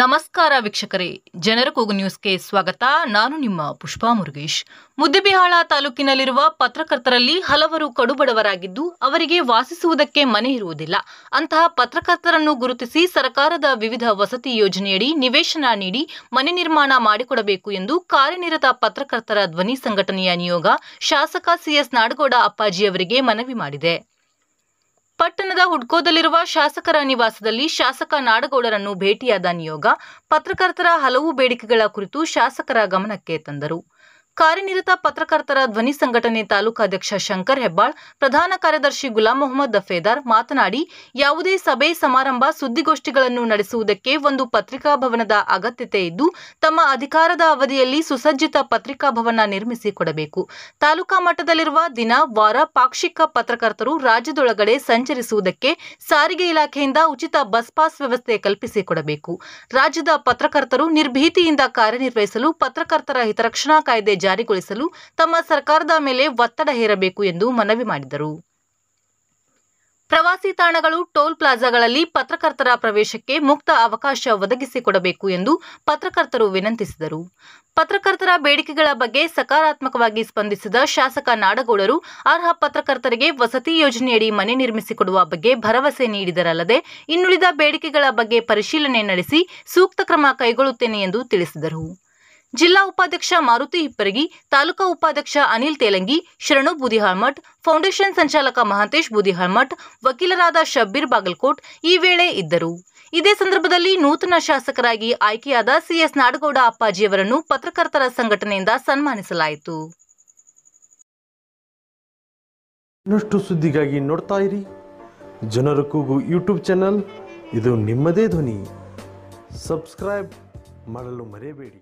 ನಮಸ್ಕಾರ ವೀಕ್ಷಕರೇ ಜನರ ಕೂಗು ನ್ಯೂಸ್ಗೆ ಸ್ವಾಗತ ನಾನು ನಿಮ್ಮ ಪುಷ್ಪಾ ಮುರುಗೇಶ್ ಮುದ್ದೆಬಿಹಾಳ ತಾಲೂಕಿನಲ್ಲಿರುವ ಪತ್ರಕರ್ತರಲ್ಲಿ ಹಲವರು ಕಡುಬಡವರಾಗಿದ್ದು ಅವರಿಗೆ ವಾಸಿಸುವುದಕ್ಕೆ ಮನೆ ಇರುವುದಿಲ್ಲ ಅಂತಹ ಪತ್ರಕರ್ತರನ್ನು ಗುರುತಿಸಿ ಸರ್ಕಾರದ ವಿವಿಧ ವಸತಿ ಯೋಜನೆಯಡಿ ನಿವೇಶನ ನೀಡಿ ಮನೆ ನಿರ್ಮಾಣ ಮಾಡಿಕೊಡಬೇಕು ಎಂದು ಕಾರ್ಯನಿರತ ಪತ್ರಕರ್ತರ ಧ್ವನಿ ಸಂಘಟನೆಯ ನಿಯೋಗ ಶಾಸಕ ಸಿಎಸ್ ನಾಡಗೌಡ ಅಪ್ಪಾಜಿ ಅವರಿಗೆ ಮನವಿ ಮಾಡಿದೆ ಪಟ್ಟಣದ ಹುಡ್ಕೋದಲ್ಲಿರುವ ಶಾಸಕರ ನಿವಾಸದಲ್ಲಿ ಶಾಸಕ ನಾಡಗೌಡರನ್ನು ಭೇಟಿಯಾದ ನಿಯೋಗ ಪತ್ರಕರ್ತರ ಹಲವು ಬೇಡಿಕೆಗಳ ಕುರಿತು ಶಾಸಕರ ಗಮನಕ್ಕೆ ತಂದರು ಕಾರ್ಯನಿರತ ಪತ್ರಕರ್ತರ ಧ್ವನಿ ಸಂಘಟನೆ ತಾಲೂಕಾಧ್ಯಕ್ಷ ಶಂಕರ್ ಹೆಬ್ಬಾಳ್ ಪ್ರಧಾನ ಕಾರ್ಯದರ್ಶಿ ಗುಲಾಂ ಮೊಹಮ್ಮದ್ ದಫೇದಾರ್ ಮಾತನಾಡಿ ಯಾವುದೇ ಸಭೆ ಸಮಾರಂಭ ಸುದ್ದಿಗೋಷ್ಠಿಗಳನ್ನು ನಡೆಸುವುದಕ್ಕೆ ಒಂದು ಪತ್ರಿಕಾ ಭವನದ ಅಗತ್ಯತೆ ಇದ್ದು ತಮ್ಮ ಅಧಿಕಾರದ ಅವಧಿಯಲ್ಲಿ ಸುಸಜ್ಜಿತ ಪತ್ರಿಕಾ ಭವನ ನಿರ್ಮಿಸಿ ಕೊಡಬೇಕು ತಾಲೂಕಾ ಮಟ್ಟದಲ್ಲಿರುವ ದಿನ ವಾರ ಪಾಕ್ಷಿಕ ಪತ್ರಕರ್ತರು ರಾಜ್ಯದೊಳಗಡೆ ಸಂಚರಿಸುವುದಕ್ಕೆ ಸಾರಿಗೆ ಇಲಾಖೆಯಿಂದ ಉಚಿತ ಬಸ್ ಪಾಸ್ ವ್ಯವಸ್ಥೆ ಕಲ್ಪಿಸಿಕೊಡಬೇಕು ರಾಜ್ಯದ ಪತ್ರಕರ್ತರು ನಿರ್ಭೀತಿಯಿಂದ ಕಾರ್ಯನಿರ್ವಹಿಸಲು ಪತ್ರಕರ್ತರ ಹಿತರಕ್ಷಣಾ ಕಾಯ್ದೆ ಜಾರಿಗೊಳಿಸಲು ತಮ್ಮ ಸರ್ಕಾರದ ಮೇಲೆ ಒತ್ತಡ ಹೇರಬೇಕು ಎಂದು ಮನವಿ ಮಾಡಿದರು ಪ್ರವಾಸಿ ತಾಣಗಳು ಟೋಲ್ ಪ್ಲಾಜಾಗಳಲ್ಲಿ ಪತ್ರಕರ್ತರ ಪ್ರವೇಶಕ್ಕೆ ಮುಕ್ತ ಅವಕಾಶ ಒದಗಿಸಿಕೊಡಬೇಕು ಎಂದು ಪತ್ರಕರ್ತರು ವಿನಂತಿಸಿದರು ಪತ್ರಕರ್ತರ ಬೇಡಿಕೆಗಳ ಬಗ್ಗೆ ಸಕಾರಾತ್ಮಕವಾಗಿ ಸ್ಪಂದಿಸಿದ ಶಾಸಕ ನಾಡಗೌಡರು ಅರ್ಹ ಪತ್ರಕರ್ತರಿಗೆ ವಸತಿ ಯೋಜನೆಯಡಿ ಮನೆ ನಿರ್ಮಿಸಿಕೊಡುವ ಬಗ್ಗೆ ಭರವಸೆ ನೀಡಿದರಲ್ಲದೆ ಇನ್ನುಳಿದ ಬೇಡಿಕೆಗಳ ಬಗ್ಗೆ ಪರಿಶೀಲನೆ ನಡೆಸಿ ಸೂಕ್ತ ಕ್ರಮ ಕೈಗೊಳ್ಳುತ್ತೇನೆ ಎಂದು ತಿಳಿಸಿದರು ಜಿಲ್ಲಾ ಉಪಾಧ್ಯಕ್ಷ ಮಾರುತಿ ಹಿಪ್ಪರಗಿ ತಾಲೂಕಾ ಉಪಾಧ್ಯಕ್ಷ ಅನಿಲ್ ತೇಲಂಗಿ ಶರಣು ಬುದಿಹಾಳ್ಮಠ್ ಫೌಂಡೇಶನ್ ಸಂಚಾಲಕ ಮಹಾಂತೇಶ್ ಬುದಿಹಾಳ್ಮಠ್ ವಕೀಲರಾದ ಶಬ್ಬೀರ್ ಬಾಗಲ್ಕೋಟ್ ಈ ವೇಳೆ ಇದ್ದರು ಇದೇ ಸಂದರ್ಭದಲ್ಲಿ ನೂತನ ಶಾಸಕರಾಗಿ ಆಯ್ಕೆಯಾದ ಸಿಎಸ್ ನಾಡಗೌಡ ಅಪ್ಪಾಜಿಯವರನ್ನು ಪತ್ರಕರ್ತರ ಸಂಘಟನೆಯಿಂದ ಸನ್ಮಾನಿಸಲಾಯಿತು ಇನ್ನಷ್ಟು ಸುದ್ದಿಗಾಗಿ ನೋಡ್ತಾ ಇರಿ ಜನರ ಕೂಗು ಯೂಟ್ಯೂಬ್ ಚಾನಲ್ ಇದು ನಿಮ್ಮದೇ ಧ್ವನಿ ಸಬ್ಸ್ಕ್ರೈಬ್ ಮಾಡಲು ಮರೆಯಬೇಡಿ